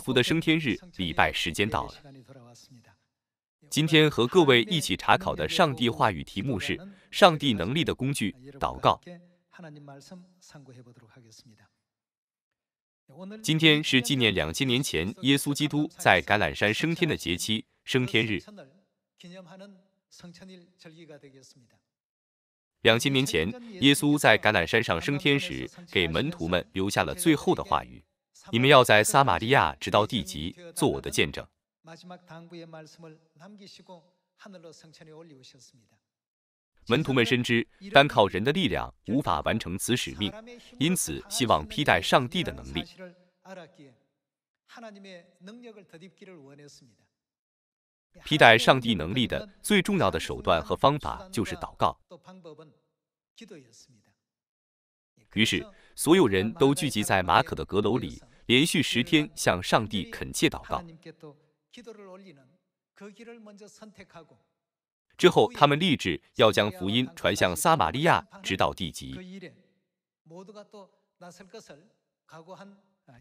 福的升天日礼拜时间到了。今天和各位一起查考的上帝话语题目是“上帝能力的工具——祷告”。今天是纪念两千年前耶稣基督在橄榄山升天的节期——升天日。两千年前，耶稣在橄榄山上升天时，给门徒们留下了最后的话语。你们要在撒玛利亚直到地极做我的见证。门徒们深知单靠人的力量无法完成此使命，因此希望披戴上帝的能力。披戴上帝能力的最重要的手段和方法就是祷告。于是，所有人都聚集在马可的阁楼里。连续十天向上帝恳切祷告。之后，他们立志要将福音传向撒玛利亚，直到地极。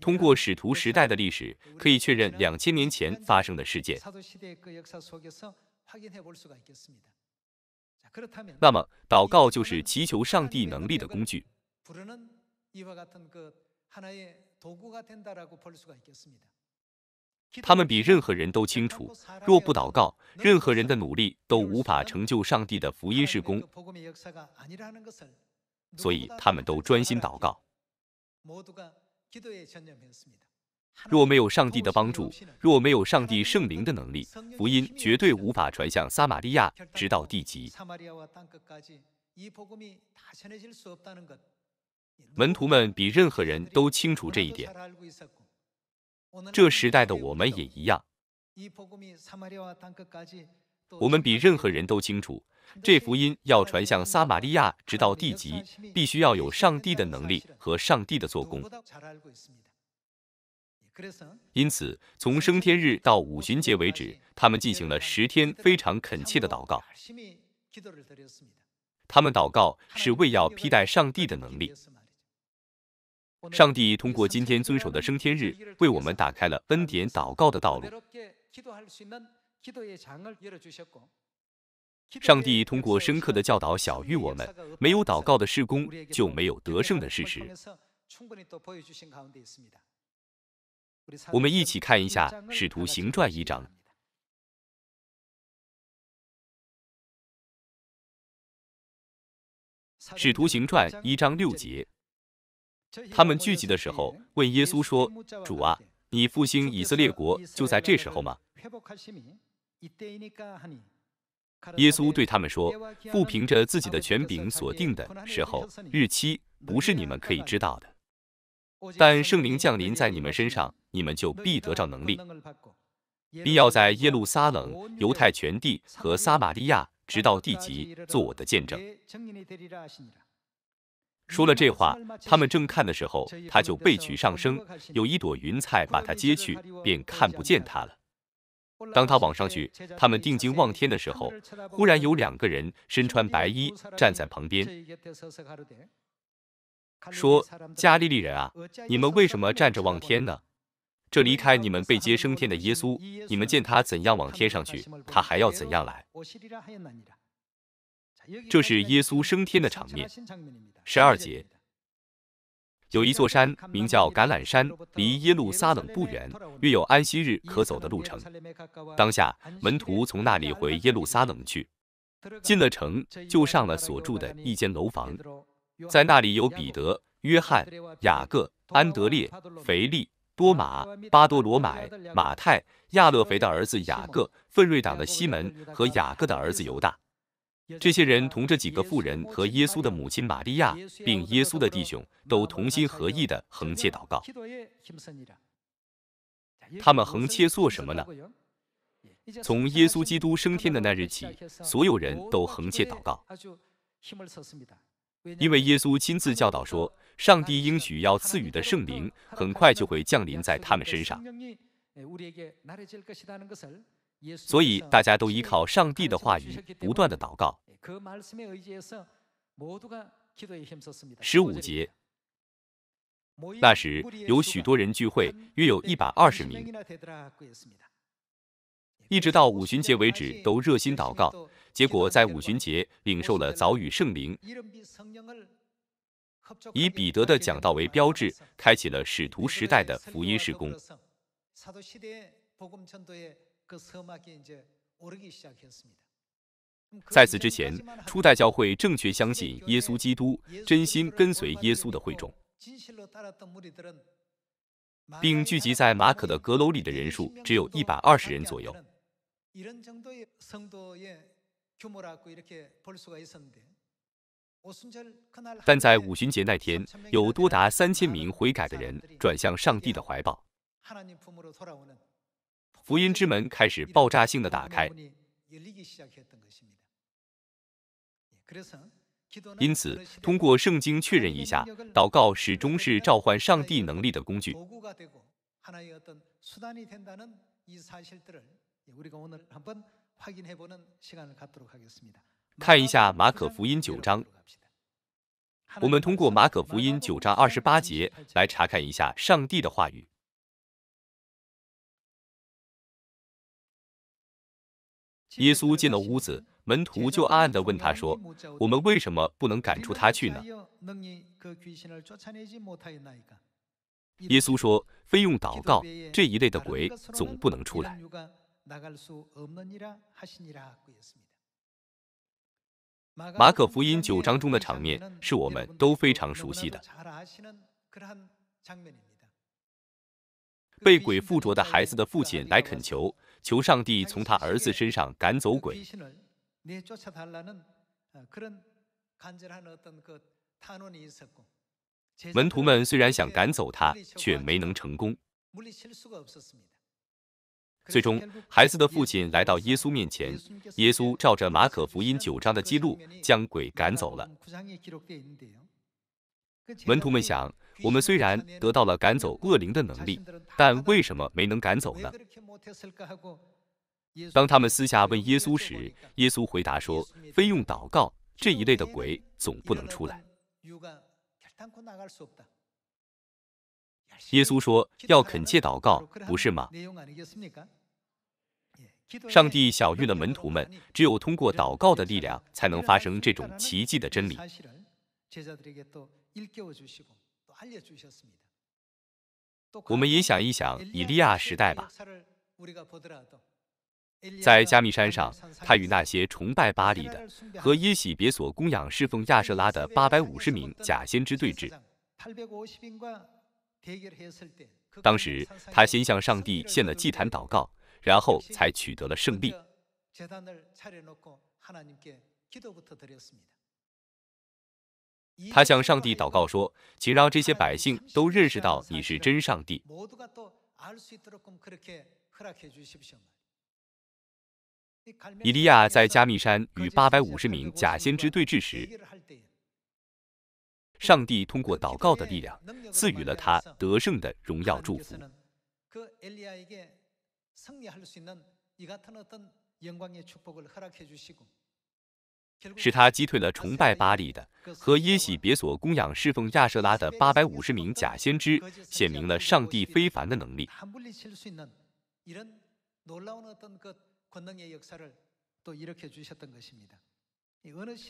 通过使徒时代的历史，可以确认两千年前发生的事件。那么，祷告就是祈求上帝能力的工具。他们比任何人都清楚，若不祷告，任何人的努力都无法成就上帝的福音事工。所以，他们都专心祷告。若没有上帝的帮助，若没有上帝圣灵的能力，福音绝对无法传向撒玛利亚直到地极。门徒们比任何人都清楚这一点，这时代的我们也一样。我们比任何人都清楚，这福音要传向撒玛利亚直到地极，必须要有上帝的能力和上帝的做工。因此，从升天日到五旬节为止，他们进行了十天非常恳切的祷告。他们祷告是为要披戴上帝的能力。上帝通过今天遵守的升天日，为我们打开了恩典祷告的道路。上帝通过深刻的教导小谕我们，没有祷告的施工就没有得胜的事实。我们一起看一下《使徒行传》一章。《使徒行传》一章六节。他们聚集的时候，问耶稣说：“主啊，你复兴以色列国，就在这时候吗？”耶稣对他们说：“不凭着自己的权柄所定的时候、日期，不是你们可以知道的。但圣灵降临在你们身上，你们就必得着能力，必要在耶路撒冷、犹太全地和撒玛利亚，直到地极，做我的见证。”说了这话，他们正看的时候，他就被曲上升，有一朵云彩把他接去，便看不见他了。当他往上去，他们定睛望天的时候，忽然有两个人身穿白衣站在旁边，说：“加利利人啊，你们为什么站着望天呢？这离开你们被接升天的耶稣，你们见他怎样往天上去，他还要怎样来。”这是耶稣升天的场面。十二节，有一座山名叫橄榄山，离耶路撒冷不远，约有安息日可走的路程。当下门徒从那里回耶路撒冷去，进了城就上了所住的一间楼房，在那里有彼得、约翰、雅各、安德烈、腓利、多马、巴多罗买、马太、亚勒肥的儿子雅各、奋锐党的西门和雅各的儿子犹大。这些人同这几个妇人和耶稣的母亲玛利亚，并耶稣的弟兄，都同心合意的横切祷告。他们横切做什么呢？从耶稣基督升天的那日起，所有人都横切祷告，因为耶稣亲自教导说，上帝应许要赐予的圣灵，很快就会降临在他们身上。所以大家都依靠上帝的话语，不断地祷告。十五节，那时有许多人聚会，约有一百二十名，一直到五旬节为止，都热心祷告。结果在五旬节领受了早雨圣灵，以彼得的讲道为标志，开启了使徒时代的福音事工。在此之前，初代教会正确相信耶稣基督、真心跟随耶稣的会众，并聚集在马可的阁楼里的人数只有一百二十人左右。但在五旬节那天，有多达三千名悔改的人转向上帝的怀抱。福音之门开始爆炸性的打开，因此通过圣经确认一下，祷告始终是召唤上帝能力的工具。看一下马可福音九章，我们通过马可福音九章二十八节来查看一下上帝的话语。耶稣进了屋子，门徒就暗暗地问他说：“我们为什么不能赶出他去呢？”耶稣说：“非用祷告，这一类的鬼总不能出来。”马可福音九章中的场面是我们都非常熟悉的。被鬼附着的孩子的父亲来恳求。求上帝从他儿子身上赶走鬼。门徒们虽然想赶走他，却没能成功。最终，孩子的父亲来到耶稣面前，耶稣照着马可福音九章的记录，将鬼赶走了。门徒们想，我们虽然得到了赶走恶灵的能力，但为什么没能赶走呢？当他们私下问耶稣时，耶稣回答说：“非用祷告，这一类的鬼总不能出来。”耶稣说：“要恳切祷告，不是吗？”上帝晓谕的门徒们，只有通过祷告的力量，才能发生这种奇迹的真理。我们也想一想以利亚时代吧。在加密山上，他与那些崇拜巴黎的和耶喜别所供养侍奉亚瑟拉的八百五十名假先知对峙。当时，他先向上帝献了祭坛祷告，然后才取得了胜利。他向上帝祷告说：“请让这些百姓都认识到你是真上帝。”以利亚在加密山与八百五十名假先知对峙时，上帝通过祷告的力量，赐予了他得胜的荣耀祝福。使他击退了崇拜巴利的和耶喜别所供养侍奉亚瑟拉的八百五十名假先知，显明了上帝非凡的能力。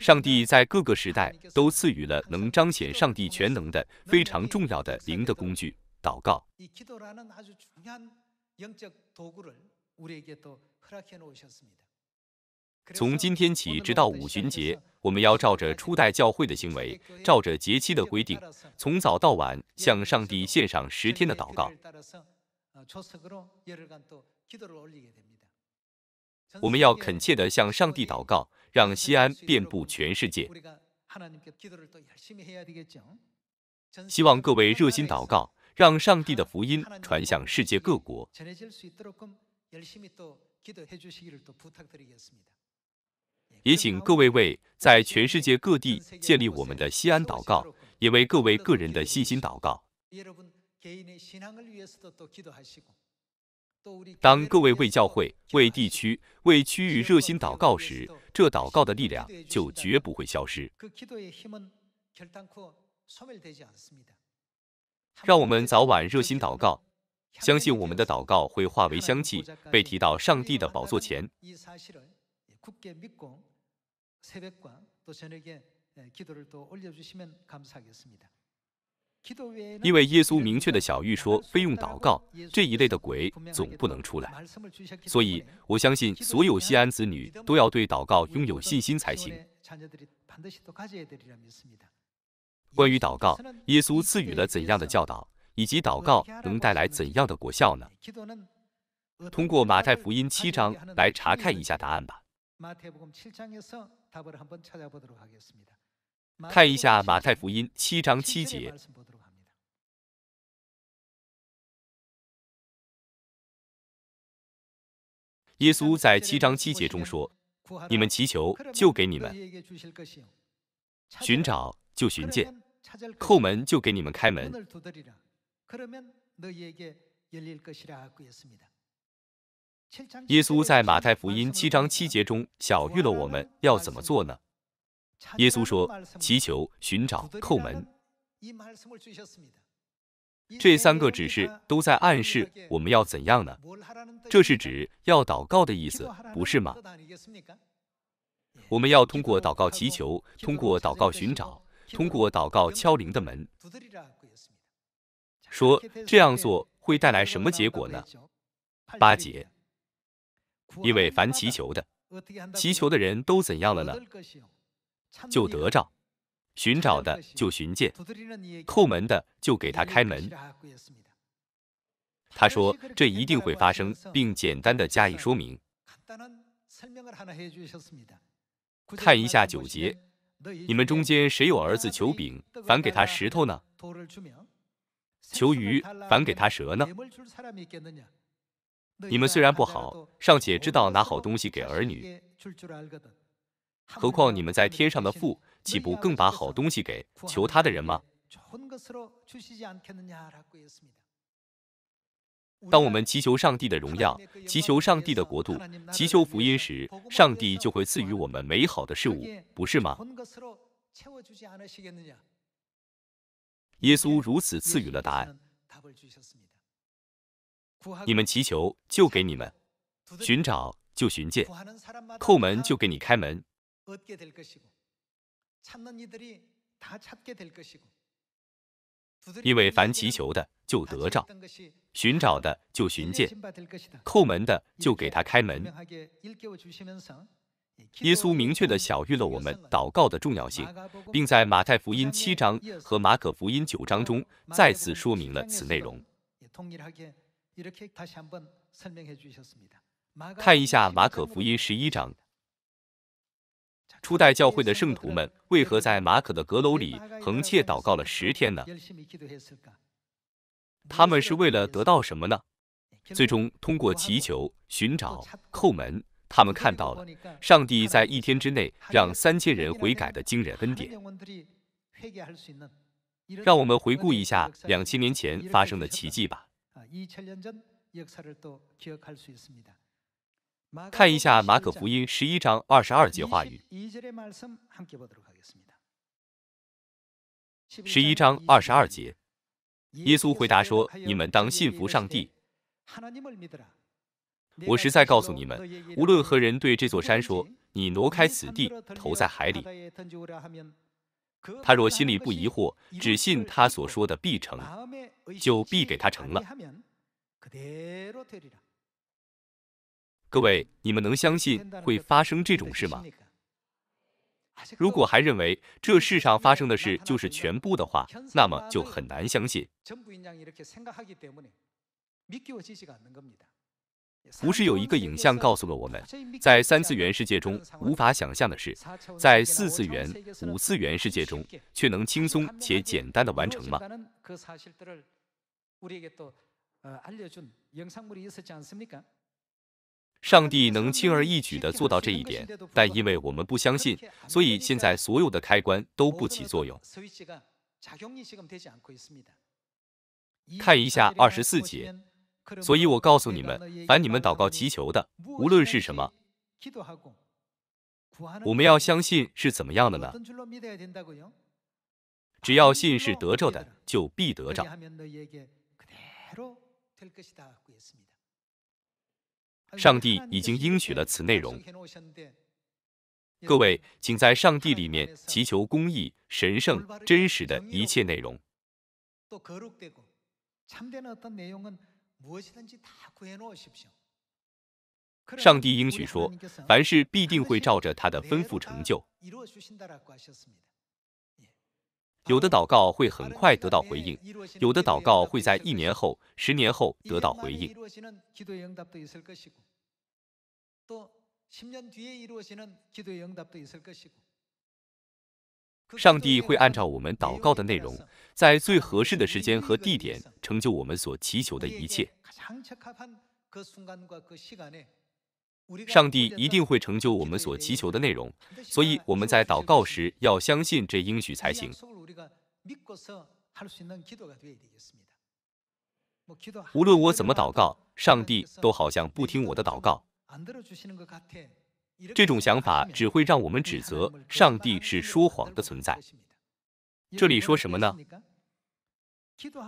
上帝在各个时代都赐予了能彰显上帝全能的非常重要的灵的工具——祷告。从今天起，直到五旬节，我们要照着初代教会的行为，照着节期的规定，从早到晚向上帝献上十天的祷告。我们要恳切地向上帝祷告，让西安遍布全世界。希望各位热心祷告，让上帝的福音传向世界各国。也请各位为在全世界各地建立我们的西安祷告，也为各位个人的信心祷告。当各位为教会、为地区、为区域热心祷告时，这祷告的力量就绝不会消失。让我们早晚热心祷告，相信我们的祷告会化为香气，被提到上帝的宝座前。因为耶稣明确的小玉说，非用祷告，这一类的鬼总不能出来。所以，我相信所有西安子女都要对祷告拥有信心才行。关于祷告，耶稣赐予了怎样的教导，以及祷告能带来怎样的果效呢？通过马太福音七章来查看一下答案吧。看一下马太福音七章七节。耶稣在七章七节中说：“你们祈求，就给你们；寻找，就寻见；叩门，就给你们开门。”耶稣在马太福音七章七节中小谕了我们要怎么做呢？耶稣说：“祈求、寻找、叩门。”这三个指示都在暗示我们要怎样呢？这是指要祷告的意思，不是吗？我们要通过祷告祈求，通过祷告寻找，通过祷告敲铃的门。说这样做会带来什么结果呢？八节。因为凡祈求的，祈求的人都怎样了呢？就得着；寻找的就寻见；叩门的就给他开门。他说这一定会发生，并简单的加以说明。看一下九节，你们中间谁有儿子求饼，反给他石头呢？求鱼，反给他蛇呢？你们虽然不好，尚且知道拿好东西给儿女；何况你们在天上的父，岂不更把好东西给求他的人吗？当我们祈求上帝的荣耀、祈求上帝的国度、祈求福音时，上帝就会赐予我们美好的事物，不是吗？耶稣如此赐予了答案。你们祈求，就给你们；寻找，就寻见；叩门，就给你开门。因为凡祈求的，就得着；寻找的，就寻见；叩门的，就给他开门。耶稣明确地晓谕了我们祷告的重要性，并在马太福音七章和马可福音九章中再次说明了此内容。看一下马可福音十一章，初代教会的圣徒们为何在马可的阁楼里横切祷告了十天呢？他们是为了得到什么呢？最终通过祈求、寻找、叩门，他们看到了上帝在一天之内让三千人悔改的惊人恩典。让我们回顾一下两千年前发生的奇迹吧。看一下马可福音十一章二十二节话语。十一章二十二节，耶稣回答说：“你们当信服上帝。我实在告诉你们，无论何人对这座山说‘你挪开此地，投在海里’，他若心里不疑惑，只信他所说的必成，就必给他成了。各位，你们能相信会发生这种事吗？如果还认为这世上发生的事就是全部的话，那么就很难相信。不是有一个影像告诉了我们，在三次元世界中无法想象的是，在四次元、五次元世界中却能轻松且简单的完成吗？上帝能轻而易举地做到这一点，但因为我们不相信，所以现在所有的开关都不起作用。看一下二十四节。所以，我告诉你们，凡你们祷告祈求的，无论是什么，我们要相信是怎么样的呢？只要信是得着的，就必得着。上帝已经应许了此内容。各位，请在上帝里面祈求公义、神圣、真实的一切内容。上帝应许说，凡事必定会照着他的吩咐成就。有的祷告会很快得到回应，有的祷告会在一年后、十年后得到回应。上帝会按照我们祷告的内容，在最合适的时间和地点成就我们所祈求的一切。上帝一定会成就我们所祈求的内容，所以我们在祷告时要相信这应许才行。无论我怎么祷告，上帝都好像不听我的祷告。这种想法只会让我们指责上帝是说谎的存在。这里说什么呢？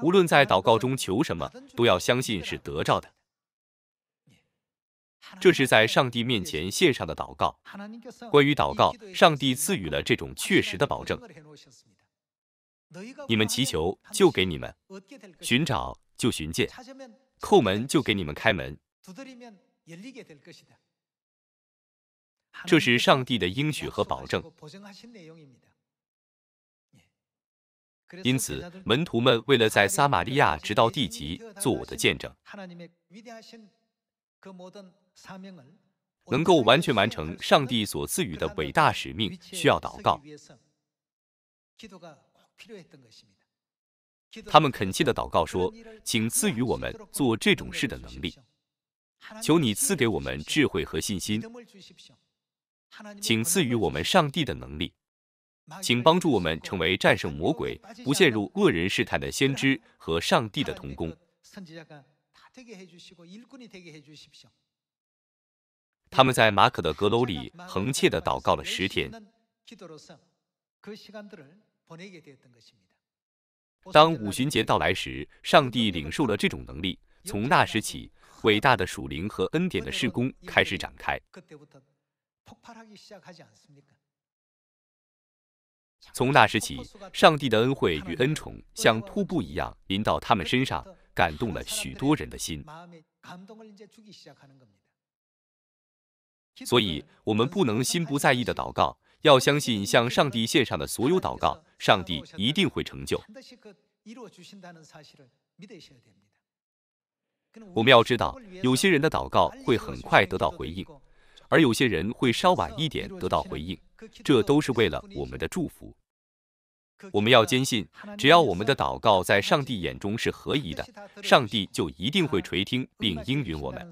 无论在祷告中求什么，都要相信是得着的。这是在上帝面前献上的祷告。关于祷告，上帝赐予了这种确实的保证：你们祈求就给你们，寻找就寻见，叩门就给你们开门。这是上帝的应许和保证。因此，门徒们为了在撒玛利亚直到地极做我的见证，能够完全完成上帝所赐予的伟大使命，需要祷告。他们恳切地祷告说：“请赐予我们做这种事的能力，求你赐给我们智慧和信心。”请赐予我们上帝的能力，请帮助我们成为战胜魔鬼、不陷入恶人试探的先知和上帝的同工。他们在马可的阁楼里横切地祷告了十天。当五旬节到来时，上帝领受了这种能力。从那时起，伟大的属灵和恩典的施工开始展开。从那时起，上帝的恩惠与恩宠像瀑布一样淋到他们身上，感动了许多人的心。所以，我们不能心不在意的祷告，要相信向上帝献上的所有祷告，上帝一定会成就。我们要知道，有些人的祷告会很快得到回应。而有些人会稍晚一点得到回应，这都是为了我们的祝福。我们要坚信，只要我们的祷告在上帝眼中是合宜的，上帝就一定会垂听并应允我们。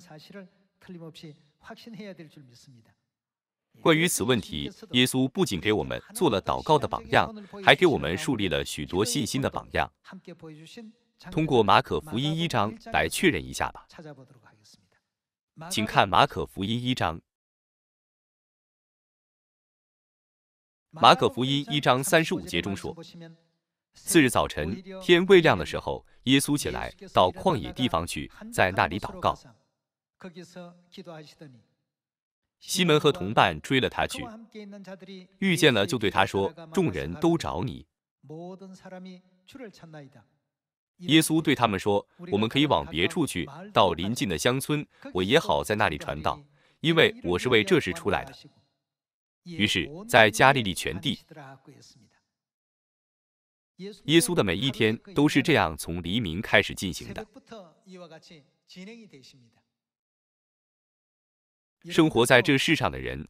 关于此问题，耶稣不仅给我们做了祷告的榜样，还给我们树立了许多信心的榜样。通过马可福音一章来确认一下吧，请看马可福音一章。马可福音一章三十五节中说：“次日早晨，天未亮的时候，耶稣起来，到旷野地方去，在那里祷告。西门和同伴追了他去，遇见了，就对他说：众人都找你。耶稣对他们说：我们可以往别处去，到临近的乡村，我也好在那里传道，因为我是为这事出来的。”于是，在加利利全地，耶稣的每一天都是这样从黎明开始进行的。生活在这世上的人，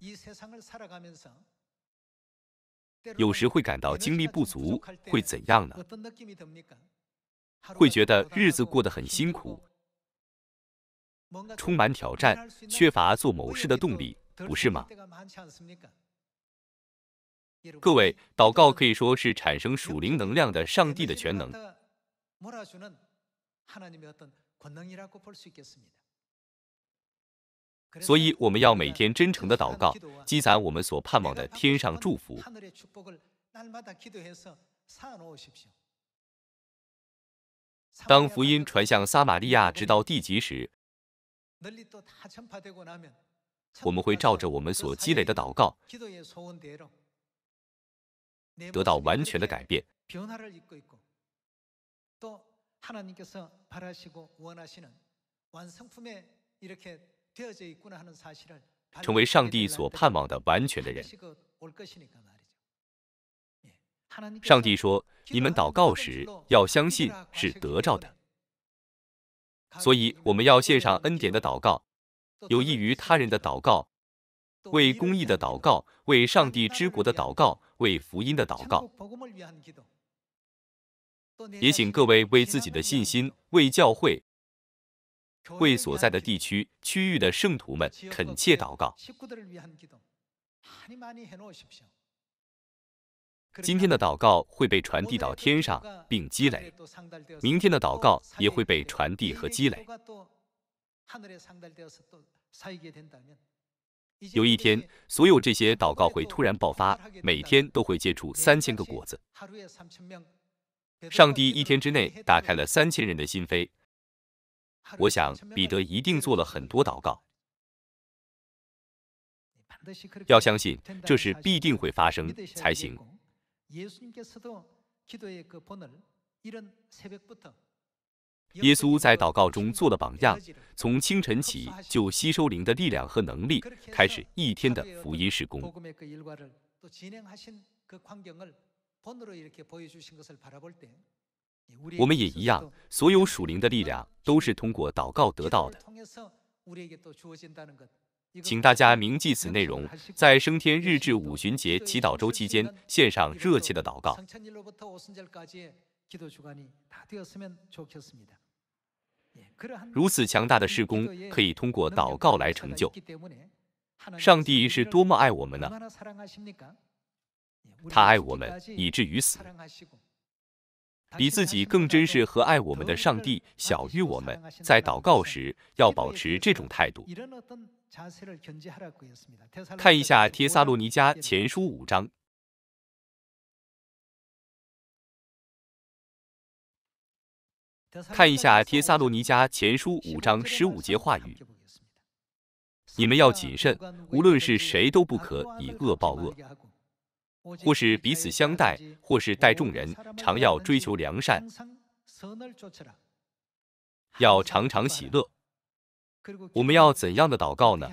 有时会感到精力不足，会怎样呢？会觉得日子过得很辛苦，充满挑战，缺乏做某事的动力。不是吗？各位，祷告可以说是产生属灵能量的上帝的全能。所以我们要每天真诚的祷告，积攒我们所盼望的天上祝福。当福音传向撒玛利亚直到地极时。我们会照着我们所积累的祷告，得到完全的改变，成为上帝所盼望的完全的人。上帝说：“你们祷告时要相信是得着的。”所以我们要献上恩典的祷告。有益于他人的祷告，为公益的祷告，为上帝之国的祷告，为福音的祷告。也请各位为自己的信心，为教会，为所在的地区、区域的圣徒们恳切祷告。今天的祷告会被传递到天上并积累，明天的祷告也会被传递和积累。有一天，所有这些祷告会突然爆发，每天都会接触三千个果子。上帝一天之内打开了三千人的心扉。我想，彼得一定做了很多祷告。要相信这是必定会发生才行。耶稣在祷告中做了榜样，从清晨起就吸收灵的力量和能力，开始一天的福音事工。我们也一样，所有属灵的力量都是通过祷告得到的。请大家铭记此内容，在升天日至五旬节祈祷周期间，献上热切的祷告。如此强大的事工可以通过祷告来成就。上帝是多么爱我们呢？他爱我们以至于死。比自己更珍视和爱我们的上帝，小于我们。在祷告时要保持这种态度。看一下《帖撒罗尼迦前书》五章。看一下《帖萨洛尼迦前书》五章十五节话语：你们要谨慎，无论是谁，都不可以恶报恶，或是彼此相待，或是待众人，常要追求良善，要常常喜乐。我们要怎样的祷告呢？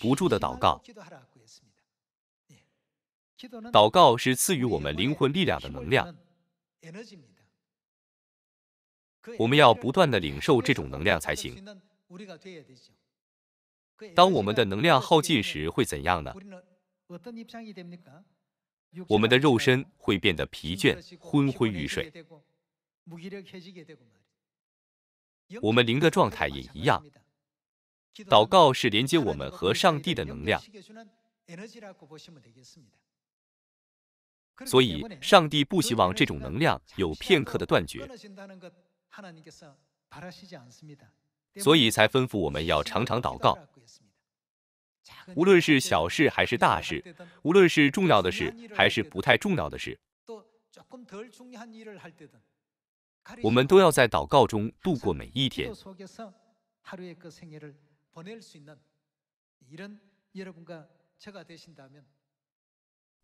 不住的祷告。祷告是赐予我们灵魂力量的能量。我们要不断的领受这种能量才行。当我们的能量耗尽时，会怎样呢？我们的肉身会变得疲倦、昏昏欲睡。我们灵的状态也一样。祷告是连接我们和上帝的能量。所以，上帝不希望这种能量有片刻的断绝，所以才吩咐我们要常常祷告。无论是小事还是大事，无论是重要的事还是不太重要的事，我们都要在祷告中度过每一天。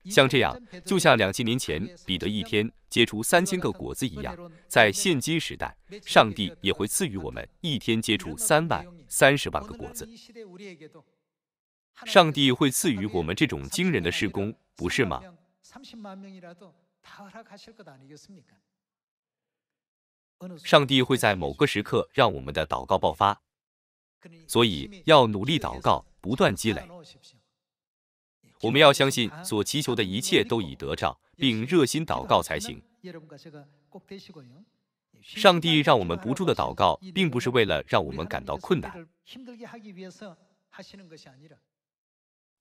像这样，就像两千年前彼得一天结出三千个果子一样，在现今时代，上帝也会赐予我们一天结出三万、三十万个果子。上帝会赐予我们这种惊人的事工，不是吗？上帝会在某个时刻让我们的祷告爆发，所以要努力祷告，不断积累。我们要相信所祈求的一切都已得着，并热心祷告才行。上帝让我们不住的祷告，并不是为了让我们感到困难。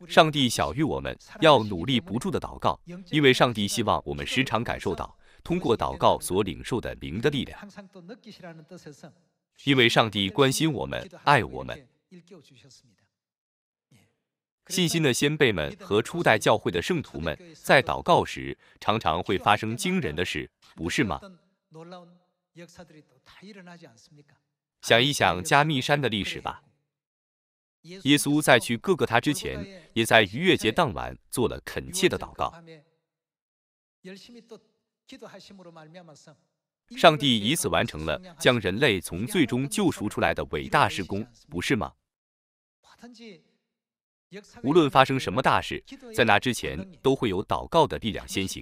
上帝小谕我们要努力不住的祷告，因为上帝希望我们时常感受到通过祷告所领受的灵的力量。因为上帝关心我们，爱我们。信心的先辈们和初代教会的圣徒们在祷告时，常常会发生惊人的事，不是吗？想一想加密山的历史吧。耶稣在去各个他之前，也在逾越节当晚做了恳切的祷告。上帝以此完成了将人类从最终救赎出来的伟大事工，不是吗？无论发生什么大事，在那之前都会有祷告的力量先行。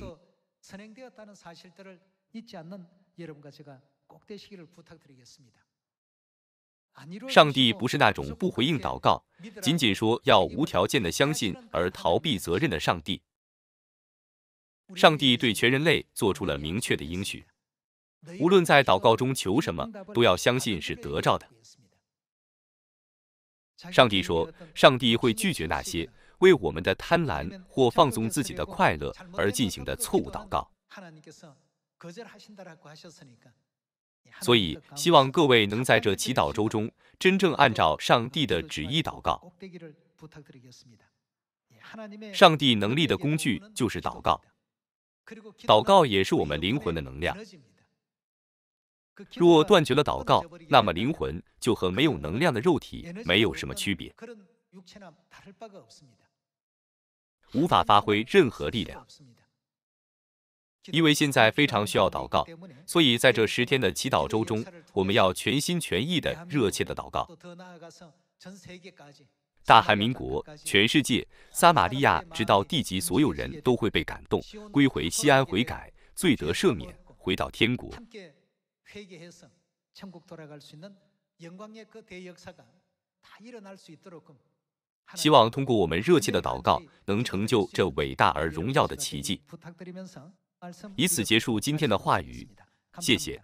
上帝不是那种不回应祷告，仅仅说要无条件的相信而逃避责任的上帝。上帝对全人类做出了明确的应许：无论在祷告中求什么，都要相信是得着的。上帝说：“上帝会拒绝那些为我们的贪婪或放纵自己的快乐而进行的错误祷告。”所以，希望各位能在这祈祷周中真正按照上帝的旨意祷告。上帝能力的工具就是祷告，祷告也是我们灵魂的能量。若断绝了祷告，那么灵魂就和没有能量的肉体没有什么区别，无法发挥任何力量。因为现在非常需要祷告，所以在这十天的祈祷周中，我们要全心全意的、热切的祷告。大韩民国、全世界、撒玛利亚，直到地极，所有人都会被感动，归回西安悔改，罪得赦免，回到天国。希望通过我们热切的祷告，能成就这伟大而荣耀的奇迹。以此结束今天的话语，谢谢。